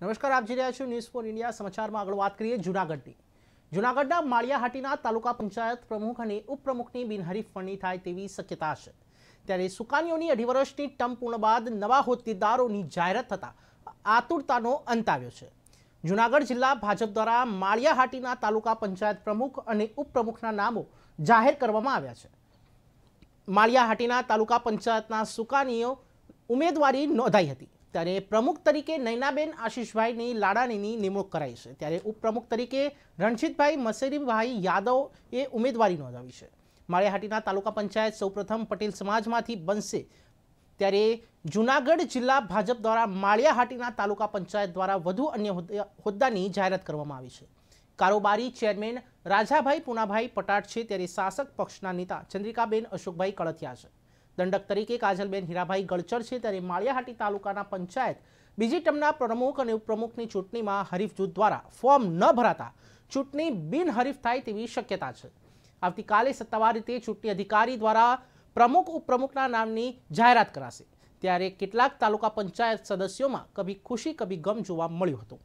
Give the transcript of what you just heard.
નમસ્કાર આપ જોઈ રહ્યા છો ન્યૂઝ ફોર ઇન્ડિયા સમાચારમાં આગળ વાત કરીએ જૂનાગઢની જૂનાગઢના માળિયાહાટીના તાલુકા પંચાયત પ્રમુખ અને ઉપપ્રમુખની બિનહરીફ ફરણી થાય તેવી શક્યતા છે ત્યારે સુકાનીઓની અઢી વર્ષની ટર્મ પૂર્ણ બાદ નવા હોદ્દેદારોની જાહેરાત થતાં આતુરતાનો અંત આવ્યો છે જૂનાગઢ જિલ્લા ભાજપ દ્વારા માળિયાહાટીના તાલુકા પંચાયત પ્રમુખ અને ઉપપ્રમુખના નામો જાહેર કરવામાં આવ્યા છે માળિયાહાટીના તાલુકા પંચાયતના સુકાનીઓ ઉમેદવારી નોંધાઈ હતી ત્યારે પ્રમુખ તરીકે નૈનાબેન આશીષભાઈની લાડાણીની નિમણૂક કરાઈ છે ત્યારે ઉપપ્રમુખ તરીકે રણજીતભાઈ મસેરીભાઈ યાદવ એ ઉમેદવારી નોંધાવી છે માળિયાહાટીના તાલુકા પંચાયત સૌપ્રથમ પટેલ સમાજમાંથી બનશે ત્યારે જૂનાગઢ જિલ્લા ભાજપ દ્વારા માળિયાહાટીના તાલુકા પંચાયત દ્વારા વધુ અન્ય હોદ્દાની જાહેરાત કરવામાં આવી છે કારોબારી ચેરમેન રાજાભાઈ પુનાભાઈ પટાટ છે ત્યારે શાસક પક્ષના નેતા ચંદ્રિકાબેન અશોકભાઈ કળથિયા છે દંડક તરીકે કાજલબેન હીરાભાઈ ગળચર છે ત્યારે માળિયાહાટી તાલુકાના પંચાયત બીજી ટર્મના પ્રમુખ અને ઉપપ્રમુખની ચૂંટણીમાં હરીફ જૂથ દ્વારા ફોર્મ ન ભરાતા ચૂંટણી બિનહરીફ થાય તેવી શક્યતા છે આવતીકાલે સત્તાવાર રીતે ચૂંટણી અધિકારી દ્વારા પ્રમુખ ઉપપ્રમુખના નામની જાહેરાત કરાશે ત્યારે કેટલાક તાલુકા પંચાયત સદસ્યોમાં કભી ખુશી કભી ગમ જોવા મળ્યું હતું